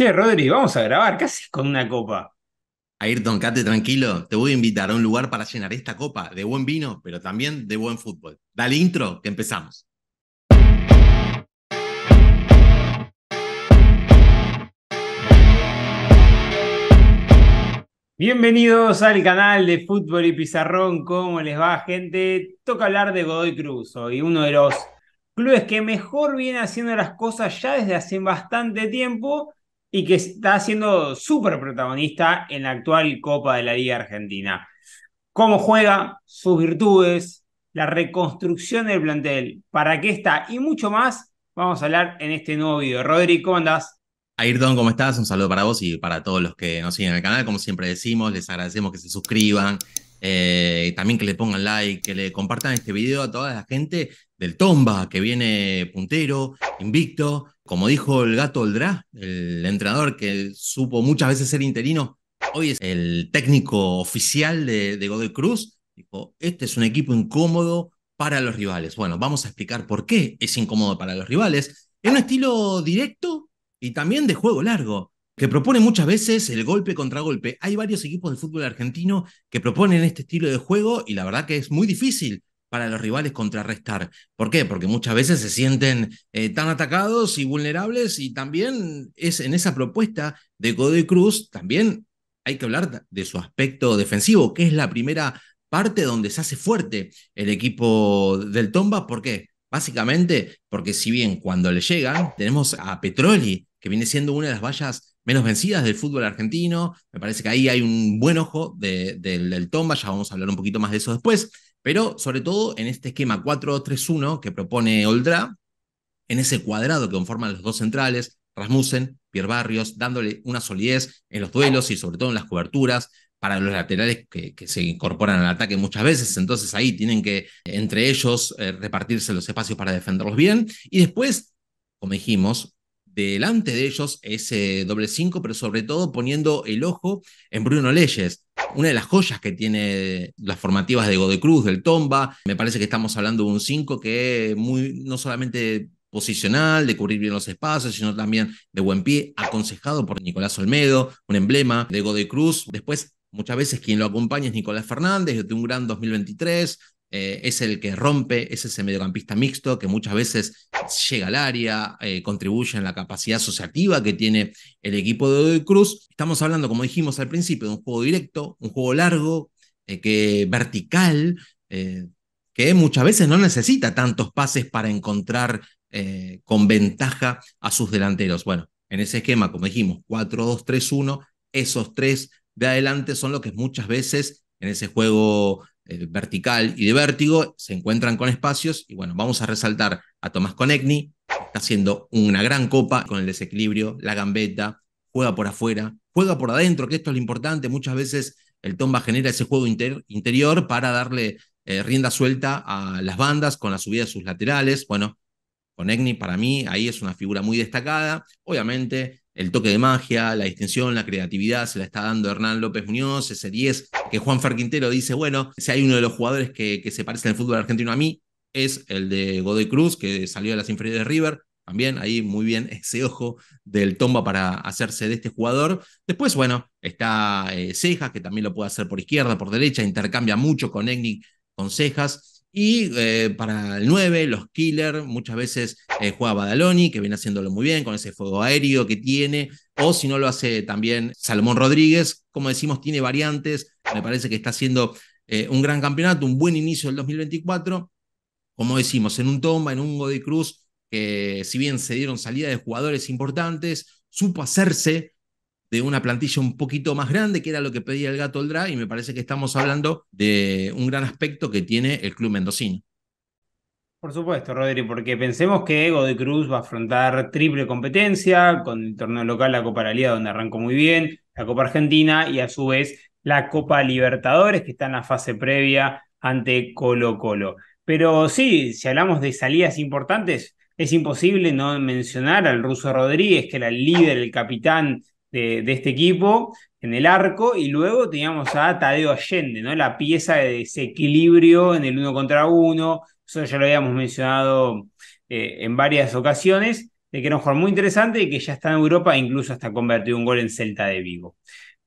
Che, Rodri, vamos a grabar. casi con una copa? Ayrton, cate tranquilo. Te voy a invitar a un lugar para llenar esta copa de buen vino, pero también de buen fútbol. Dale intro, que empezamos. Bienvenidos al canal de Fútbol y Pizarrón. ¿Cómo les va, gente? Toca hablar de Godoy Cruz hoy, uno de los clubes que mejor viene haciendo las cosas ya desde hace bastante tiempo y que está siendo súper protagonista en la actual Copa de la Liga Argentina. Cómo juega, sus virtudes, la reconstrucción del plantel, para qué está y mucho más, vamos a hablar en este nuevo video. Rodrigo, ¿cómo andás? Ayrton, ¿cómo estás? Un saludo para vos y para todos los que nos siguen en el canal. Como siempre decimos, les agradecemos que se suscriban, eh, también que le pongan like, que le compartan este video a toda la gente del Tomba, que viene puntero, invicto. Como dijo el gato Oldra, el entrenador que supo muchas veces ser interino, hoy es el técnico oficial de, Godoy Cruz. Dijo, este es un equipo incómodo para los rivales. Bueno, vamos a explicar por qué es incómodo para los rivales. En un estilo directo y también de juego largo que propone muchas veces el golpe contra golpe. Hay varios equipos de fútbol argentino que proponen este estilo de juego y la verdad que es muy difícil para los rivales contrarrestar. ¿Por qué? Porque muchas veces se sienten eh, tan atacados y vulnerables y también es en esa propuesta de Godoy Cruz, también hay que hablar de su aspecto defensivo, que es la primera parte donde se hace fuerte el equipo del Tomba. ¿Por qué? Básicamente porque si bien cuando le llegan tenemos a Petroli, que viene siendo una de las vallas menos vencidas del fútbol argentino. Me parece que ahí hay un buen ojo del Tomba, ya vamos a hablar un poquito más de eso después, pero sobre todo en este esquema 4-3-1 que propone Oldra, en ese cuadrado que conforman los dos centrales, Rasmussen, Pierre Barrios, dándole una solidez en los duelos y sobre todo en las coberturas para los laterales que, se incorporan al ataque muchas veces, entonces ahí tienen que entre ellos eh, repartirse los espacios para defenderlos bien. Y después, como dijimos, delante de ellos ese eh, doble 5, pero sobre todo poniendo el ojo en Bruno Leyes, una de las joyas que tiene las formativas de Godoy Cruz, del Tomba. Me parece que estamos hablando de un 5 que muy, no solamente posicional, de cubrir bien los espacios, sino también de buen pie, aconsejado por Nicolás Olmedo, un emblema de Godoy Cruz. Después, muchas veces quien lo acompaña es Nicolás Fernández, de un gran 2023, eh, es el que rompe, es ese mediocampista mixto que muchas veces llega al área, eh, contribuye en la capacidad asociativa que tiene el equipo de Cruz. Estamos hablando, como dijimos al principio, de un juego directo, un juego largo, eh, que vertical, que muchas veces no necesita tantos pases para encontrar con ventaja a sus delanteros. Bueno, en ese esquema, como dijimos, 4-2-3-1, esos tres de adelante son los que muchas veces en ese juego eh, vertical y de vértigo, se encuentran con espacios y bueno, vamos a resaltar a Tomás Conecni, está haciendo una gran copa con el desequilibrio, la gambeta, juega por afuera, juega por adentro, que esto es lo importante, muchas veces el tomba genera ese juego interior para darle eh, rienda suelta a las bandas con la subida de sus laterales, bueno, Conecni para mí ahí es una figura muy destacada, obviamente el toque de magia, la distinción, la creatividad se la está dando Hernán López Muñoz, ese 10 que Juan Ferquintero dice, bueno, si hay uno de los jugadores que, que se parece en el fútbol argentino a mí, es el de Godoy Cruz, que salió de las inferiores de River. También ahí muy bien ese ojo del Tomba para hacerse de este jugador. Después, bueno, está eh, Cejas, que también lo puede hacer por izquierda, por derecha, intercambia mucho con Egni con Cejas. Y eh, para el 9, los Killer, muchas veces eh, juega Badaloni, que viene haciéndolo muy bien con ese fuego aéreo que tiene, o si no lo hace también Salomón Rodríguez, como decimos, tiene variantes, me parece que está haciendo eh, un gran campeonato, un buen inicio del 2024. Como decimos, en un Tomba, en un Godoy Cruz, que si bien se dieron salida de jugadores importantes, supo hacerse de una plantilla un poquito más grande, que era lo que pedía el gato Oldra, y me parece que estamos hablando de un gran aspecto que tiene el club mendocino. Por supuesto, Rodri, porque pensemos que Godoy Cruz va a afrontar triple competencia con el torneo local, la Copa de Liga, donde arrancó muy bien, la Copa Argentina, y a su vez la Copa Libertadores, que está en la fase previa ante Colo Colo. Pero sí, si hablamos de salidas importantes, es imposible no mencionar al ruso Rodríguez, que era el líder, el capitán de, este equipo, en el arco, y luego teníamos a Tadeo Allende, ¿no? La pieza de desequilibrio en el uno contra uno. Eso ya lo habíamos mencionado eh, en varias ocasiones, de que era un jugador muy interesante y que ya está en Europa, incluso hasta convertido un gol en Celta de Vigo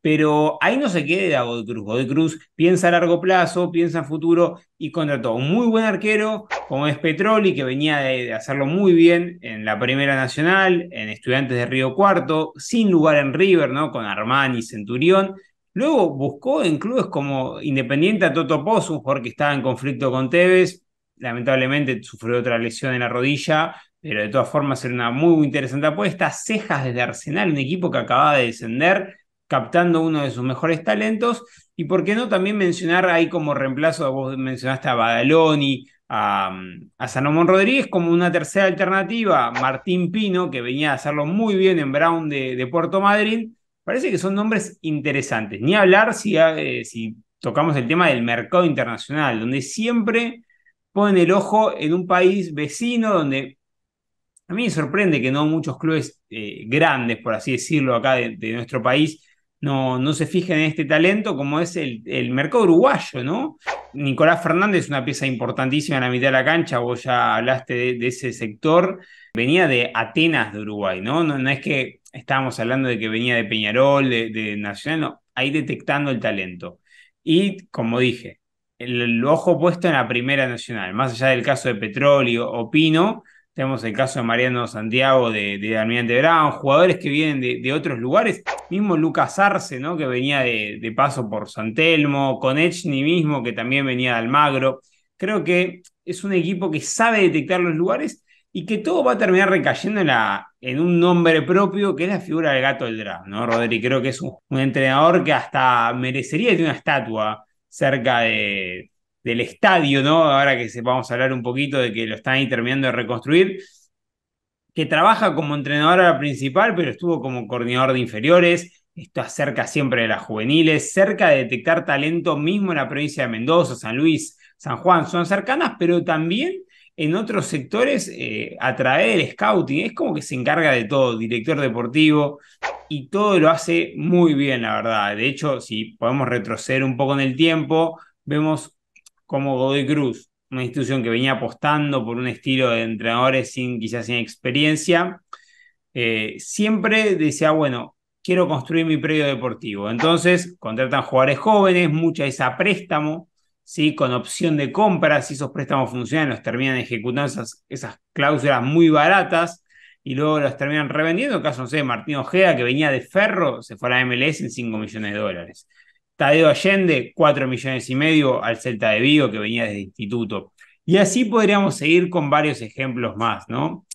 pero ahí no se queda a Cruz. Godoy Cruz piensa a largo plazo, piensa en futuro y contrató a un muy buen arquero como es Petroli, que venía de, hacerlo muy bien en la Primera Nacional, en Estudiantes de Río Cuarto, sin lugar en River, ¿no? Con Armani, Centurión. Luego buscó en clubes como Independiente a Toto Poz, un estaba en conflicto con Tevez. Lamentablemente sufrió otra lesión en la rodilla, pero de todas formas era una muy interesante apuesta. Cejas desde Arsenal, un equipo que acababa de descender captando uno de sus mejores talentos. Y por qué no también mencionar ahí como reemplazo, vos mencionaste a Badaloni, a, mm, a Rodríguez como una tercera alternativa, Martín Pino, que venía a hacerlo muy bien en Brown de, Puerto Madrid, Parece que son nombres interesantes. Ni hablar si, ah, eh, si tocamos el tema del mercado internacional, donde siempre ponen el ojo en un país vecino, donde a mí me sorprende que no muchos clubes eh, grandes, por así decirlo, acá de nuestro país, no, no se fijen en este talento como es el, mercado uruguayo, ¿no? Nicolás Fernández es una pieza importantísima en la mitad de la cancha, vos ya hablaste de, ese sector, venía de Atenas de Uruguay, ¿no? ¿no? es que estábamos hablando de que venía de Peñarol, de, Nacional, no, ahí detectando el talento. Y como dije, el, ojo puesto en la Primera Nacional, más allá del caso de Petróleo o Pino, tenemos el caso de Mariano Santiago de, de Almirante Brown, jugadores que vienen de, otros lugares, mismo Lucas Arce, ¿no? que venía de, paso por San Telmo, Konechny mismo, que también venía de Almagro. Creo que es un equipo que sabe detectar los lugares y que todo va a terminar recayendo en, la, en un nombre propio que es la figura del gato del draft, ¿no, Rodri? Creo que es un, entrenador que hasta merecería de una estatua cerca de, del estadio, ¿no? Ahora que vamos a hablar un poquito de que lo están ahí terminando de reconstruir, que trabaja como entrenadora principal, pero estuvo como coordinador de inferiores, está cerca siempre de las juveniles, cerca de detectar talento mismo en la provincia de Mendoza, San Luis, San Juan, son cercanas, pero también en otros sectores eh, a través del scouting. Es como que se encarga de todo, director deportivo, y todo lo hace muy bien, la verdad. De hecho, si podemos retroceder un poco en el tiempo, vemos como Godoy Cruz, una institución que venía apostando por un estilo de entrenadores sin, quizás sin experiencia, eh, siempre decía, bueno, quiero construir mi predio deportivo. Entonces, contratan jugadores jóvenes, mucha esa préstamo, ¿sí? con opción de compra, si esos préstamos funcionan, los terminan ejecutando esas, cláusulas muy baratas y luego los terminan revendiendo. El caso, de Martín Ojeda, que venía de Ferro, se fue a la MLS en 5 millones de dólares. Tadeo Allende, 4 millones y medio al Celta de Vigo, que venía desde instituto. Y así podríamos seguir con varios ejemplos más, ¿no?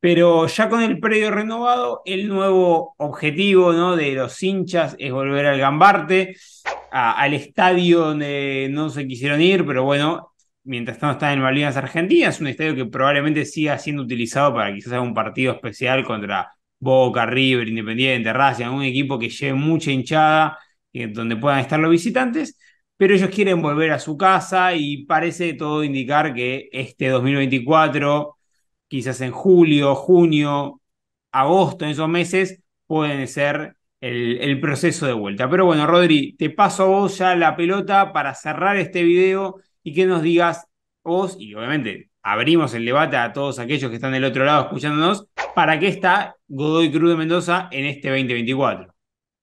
Pero ya con el predio renovado, el nuevo objetivo ¿no? de los hinchas es volver al Gambarte, al estadio donde no se quisieron ir, pero bueno, mientras tanto están en Malvinas Argentina, es un estadio que probablemente siga siendo utilizado para quizás algún partido especial contra Boca, River, Independiente, Racing, un equipo que lleve mucha hinchada eh, donde puedan estar los visitantes, pero ellos quieren volver a su casa y parece todo indicar que este 2024, quizás en julio, junio, agosto, en esos meses, pueden ser el, el, proceso de vuelta. Pero bueno, Rodri, te paso a vos ya la pelota para cerrar este video y que nos digas vos, y obviamente abrimos el debate a todos aquellos que están del otro lado escuchándonos, para qué está Godoy Cruz de Mendoza en este 2024.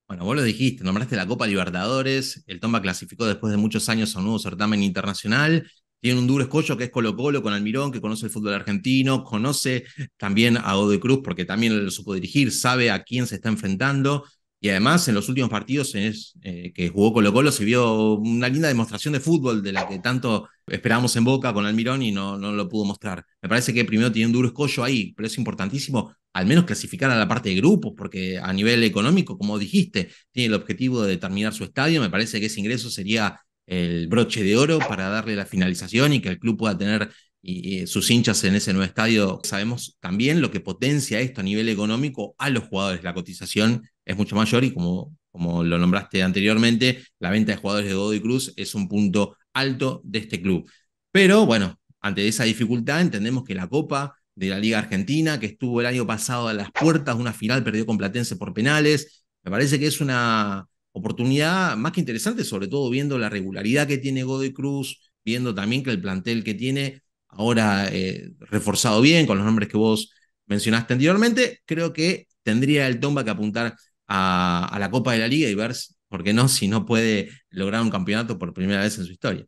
Bueno, vos lo dijiste, nombraste la Copa Libertadores, el Tomba clasificó después de muchos años a un nuevo certamen internacional, tiene un duro escollo que es Colo Colo con Almirón, que conoce el fútbol argentino, conoce también a Godoy Cruz porque también lo supo dirigir, sabe a quién se está enfrentando y además en los últimos partidos es, eh, que jugó Colo Colo se vio una linda demostración de fútbol de la que tanto esperábamos en Boca con Almirón y no, no lo pudo mostrar. Me parece que primero tiene un duro escollo ahí, pero es importantísimo al menos clasificar a la parte de grupos, porque a nivel económico, como dijiste, tiene el objetivo de terminar su estadio. Me parece que ese ingreso sería el broche de oro para darle la finalización y que el club pueda tener eh, sus hinchas en ese nuevo estadio. Sabemos también lo que potencia esto a nivel económico a los jugadores. La cotización es mucho mayor y como, como lo nombraste anteriormente, la venta de jugadores de Godoy Cruz es un punto alto de este club. Pero bueno, ante esa dificultad entendemos que la Copa de la Liga Argentina, que estuvo el año pasado a las puertas una final, perdió con Platense por penales. Me parece que es una oportunidad más que interesante, sobre todo viendo la regularidad que tiene Godoy Cruz, viendo también que el plantel que tiene ahora eh, reforzado bien con los nombres que vos mencionaste anteriormente, creo que tendría el Tomba que apuntar a, a la Copa de la Liga y ver, ¿por qué no?, si no puede lograr un campeonato por primera vez en su historia.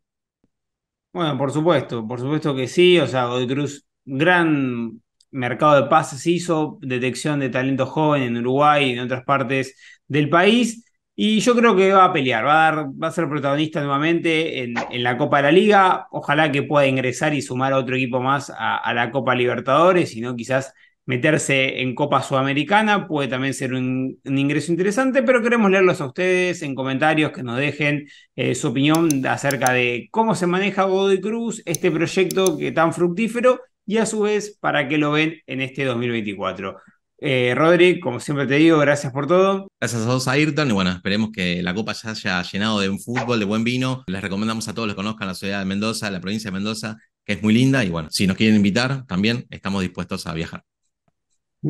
Bueno, por supuesto, por supuesto que sí, o sea, Godoy Cruz gran mercado de pases hizo, detección de talento joven en Uruguay y en otras partes del país. Y yo creo que va a pelear, va a, va a ser protagonista nuevamente en, la Copa de la Liga. Ojalá que pueda ingresar y sumar a otro equipo más a, la Copa Libertadores, y no quizás meterse en Copa Sudamericana. Puede también ser un, ingreso interesante, pero queremos leerlos a ustedes en comentarios que nos dejen eh, su opinión acerca de cómo se maneja Godoy Cruz, este proyecto que tan fructífero y a su vez para que lo ven en este 2024. Eh, Rodri, como siempre te digo, gracias por todo. Gracias a todos, Ayrton. Y bueno, esperemos que la copa ya haya llenado de un fútbol, de buen vino. Les recomendamos a todos los que conozcan la ciudad de Mendoza, la provincia de Mendoza, que es muy linda. Y bueno, si nos quieren invitar, también estamos dispuestos a viajar.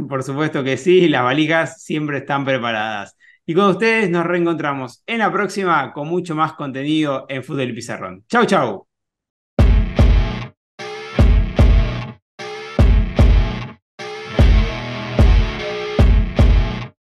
Por supuesto que sí, las valijas siempre están preparadas. Y con ustedes nos reencontramos en la próxima con mucho más contenido en Fútbol y Pizarrón. Chau, chau.